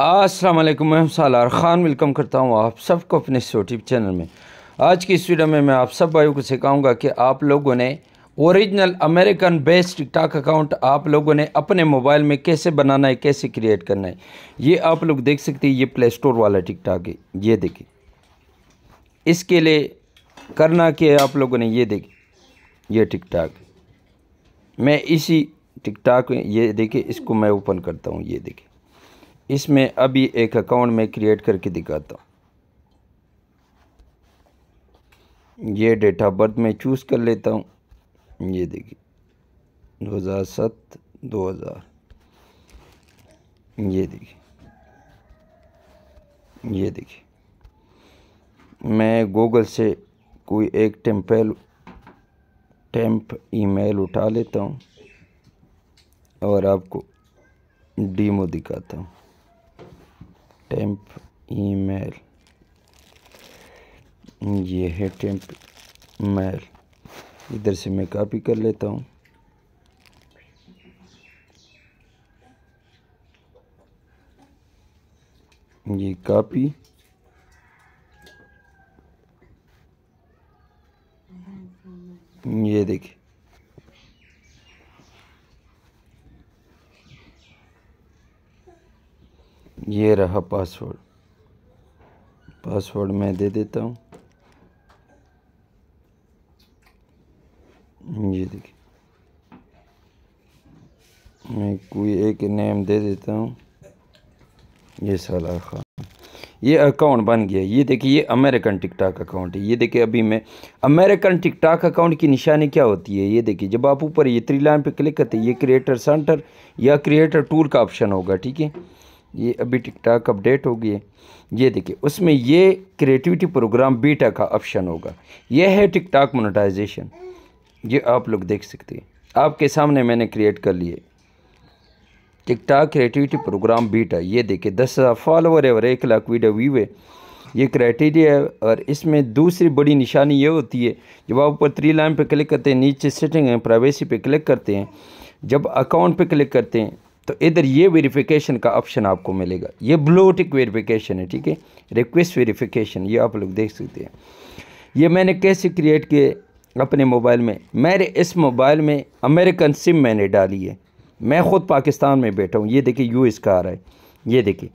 असलम मैं सालार ख़ान वेलकम करता हूँ आप सबको अपने यूट्यूब चैनल में आज की इस वीडियो में मैं आप सब भाइयों को सिखाऊंगा कि आप लोगों ने original American based TikTok account आप लोगों ने अपने मोबाइल में कैसे बनाना है कैसे क्रिएट करना है ये आप लोग देख सकते हैं ये प्ले स्टोर वाला टिकटॉक है ये देखिए इसके लिए करना क्या है आप लोगों ने ये देखिए ये टिकटॉक मैं इसी टिकटॉक ये देखिए इसको मैं ओपन करता हूँ ये देखिए इसमें अभी एक अकाउंट में क्रिएट करके दिखाता हूँ ये डेट ऑफ बर्थ मैं चूज़ कर लेता हूँ ये देखिए 2007 2000 ये देखिए ये देखिए मैं गूगल से कोई एक टेम्पल टेम्प ईमेल उठा लेता हूँ और आपको डीमो दिखाता हूँ टेम्प ईमेल ये है टेम्प मेल इधर से मैं कॉपी कर लेता हूँ ये कॉपी ये देखिए ये रहा पासवर्ड पासवर्ड मैं दे देता हूँ ये देखिए मैं कोई एक नेम दे देता हूँ ये साला खान ये अकाउंट बन गया ये देखिए ये अमेरिकन टिकटॉक अकाउंट है ये देखिए अभी मैं अमेरिकन टिकटॉक अकाउंट की निशानी क्या होती है ये देखिए जब आप ऊपर ये थ्री लाइन पे क्लिक करते हैं ये क्रिएटर सेंटर या क्रिएटर टूल का ऑप्शन होगा ठीक है ये अभी टिकटॉक अपडेट हो गई है ये देखिए उसमें ये क्रिएटिविटी प्रोग्राम बीटा का ऑप्शन होगा ये है टिकटॉक मोनेटाइजेशन ये आप लोग देख सकते हैं आपके सामने मैंने क्रिएट कर लिए टिकटॉक क्रिएटिविटी प्रोग्राम बीटा ये देखिए दस हज़ार फॉलोवर है और एक लाख वीडियो व्यू है ये क्राइटेरिया है और इसमें दूसरी बड़ी निशानी ये होती है जब आप ऊपर थ्री लाइन पर क्लिक करते हैं नीचे सेटिंग है प्राइवेसी पर क्लिक करते हैं जब अकाउंट पर क्लिक करते हैं तो इधर ये वेरिफिकेशन का ऑप्शन आपको मिलेगा ये ब्लू टिक वेरिफिकेशन है ठीक है रिक्वेस्ट वेरिफिकेशन ये आप लोग देख सकते हैं ये मैंने कैसे क्रिएट किए अपने मोबाइल में मेरे इस मोबाइल में अमेरिकन सिम मैंने डाली है मैं ख़ुद पाकिस्तान में बैठा हूँ ये देखिए यू का आ रहा है ये देखिए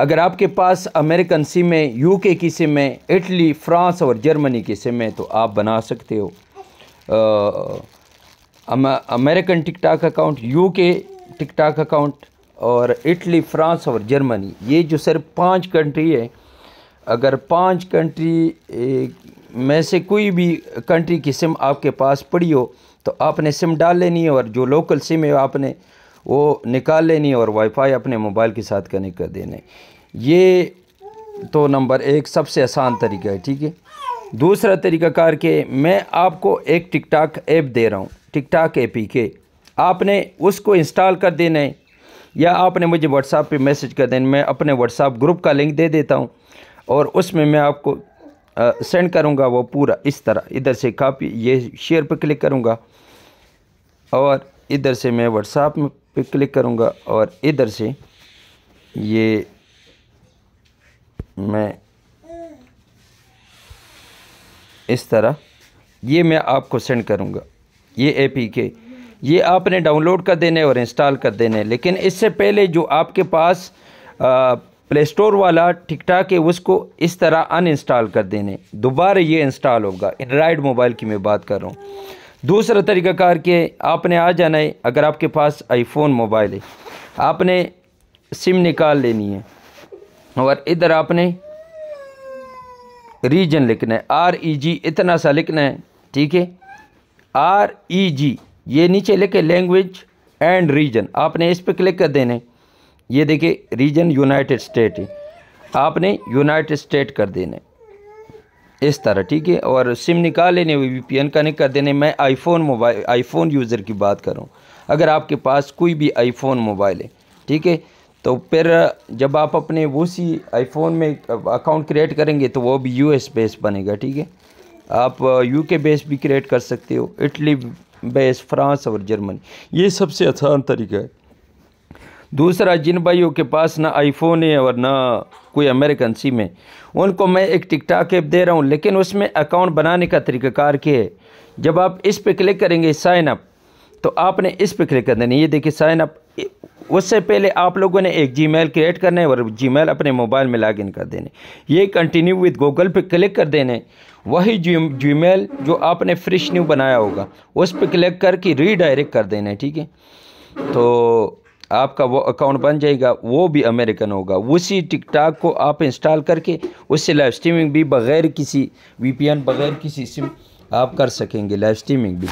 अगर आपके पास अमेरिकन सिम है यूके की सिम है इटली फ्रांस और जर्मनी की सिम है तो आप बना सकते हो आ, American TikTok account UK TikTok account और इटली फ्रांस और जर्मनी ये जो सर पांच कंट्री है अगर पांच कंट्री में से कोई भी कंट्री की सिम आपके पास पड़ी हो तो आपने सिम डाल लेनी है और जो लोकल सिम है आपने वो निकाल लेनी है और वाईफाई अपने मोबाइल के साथ कनेक्ट कर देने ये तो नंबर एक सबसे आसान तरीका है ठीक है दूसरा तरीका कार के मैं आपको एक टिकटॉक ऐप दे रहा हूँ टिकटॉक ए पी के आपने उसको इंस्टॉल कर देना है या आपने मुझे व्हाट्सएप पे मैसेज कर देना मैं अपने व्हाट्सएप ग्रुप का लिंक दे देता हूँ और उसमें मैं आपको सेंड करूँगा वो पूरा इस तरह इधर से कापी ये शेयर पर क्लिक करूँगा और इधर से मैं व्हाट्सएप में पे क्लिक करूँगा और इधर से ये मैं इस तरह ये मैं आपको सेंड करूँगा ये ए पी के ये आपने डाउनलोड कर देने और इंस्टॉल कर देने लेकिन इससे पहले जो आपके पास प्ले स्टोर वाला ठीक ठाक है उसको इस तरह अनइंस्टॉल कर देने दोबारा ये इंस्टॉल होगा एंड्राइड मोबाइल की मैं बात कर रहा हूँ दूसरा तरीक़ाकार के आपने आ जाना है अगर आपके पास आईफोन मोबाइल है आपने सिम निकाल लेनी है और इधर आपने रीजन लिखना है आर ई जी इतना सा लिखना है ठीक है आर ई जी ये नीचे लिखे लैंग्वेज एंड रीजन आपने इस पर क्लिक कर देने ये देखिए रीजन यूनाइटेड स्टेट है आपने यूनाइटेड स्टेट कर देने इस तरह ठीक है और सिम निकाल लेने वी पी एन कनेक्ट कर देने मैं आईफोन मोबाइल आईफोन यूज़र की बात करूँ अगर आपके पास कोई भी आईफोन मोबाइल है ठीक है तो फिर जब आप अपने वो सी आईफोन में अकाउंट क्रिएट करेंगे तो वो भी यू एस बेस बनेगा ठीक है आप यूके बेस भी क्रिएट कर सकते हो इटली बेस फ्रांस और जर्मनी ये सबसे आसान तरीका है दूसरा जिन भाइयों के पास ना आईफोन है और ना कोई अमेरिकन सिम है उनको मैं एक टिकटॉक ऐप दे रहा हूँ लेकिन उसमें अकाउंट बनाने का तरीक़ाकार के है जब आप इस पर क्लिक करेंगे साइनअप तो आपने इस पर क्लिक कर देना ये देखिए साइनअप उससे पहले आप लोगों ने एक जीमेल क्रिएट करना है और जीमेल अपने मोबाइल में लॉगिन कर देने ये कंटिन्यू विद गूगल पे क्लिक कर देने वही जी जीमेल जो आपने फ्रेश न्यू बनाया होगा उस पर क्लिक करके रीडायरेक्ट कर देना है ठीक है तो आपका वो अकाउंट बन जाएगा वो भी अमेरिकन होगा उसी टिकटॉक को आप इंस्टॉल करके उससे लाइव स्ट्रीमिंग भी बग़ैर किसी वीपीएन बग़ैर किसी सिम आप कर सकेंगे लाइव स्ट्रीमिंग भी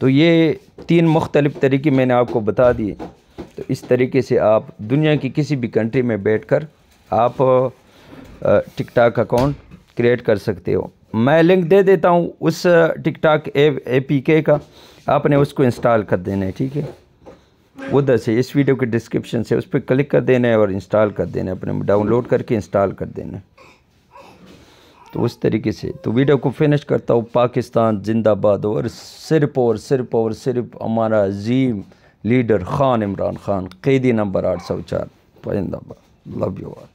तो ये तीन मुख्तलिफ़ तरीके मैंने आपको बता दिए इस तरीके से आप दुनिया की किसी भी कंट्री में बैठकर आप टिकटॉक अकाउंट क्रिएट कर सकते हो मैं लिंक दे देता हूँ उस टिकटॉक ए पी के का आपने उसको इंस्टॉल कर देना है ठीक है उधर से इस वीडियो के डिस्क्रिप्शन से उस पर क्लिक कर देना है और इंस्टॉल कर देना है अपने डाउनलोड करके इंस्टॉल कर देना है तो उस तरीके से तो वीडियो को फिनिश करता हूँ पाकिस्तान जिंदाबाद और सिर्फ और सिर्फ और सिर्फ हमारा अजीम लीडर खान इमरान खान कैदी नंबर 804 पाइंदाबाद लव यू ऑल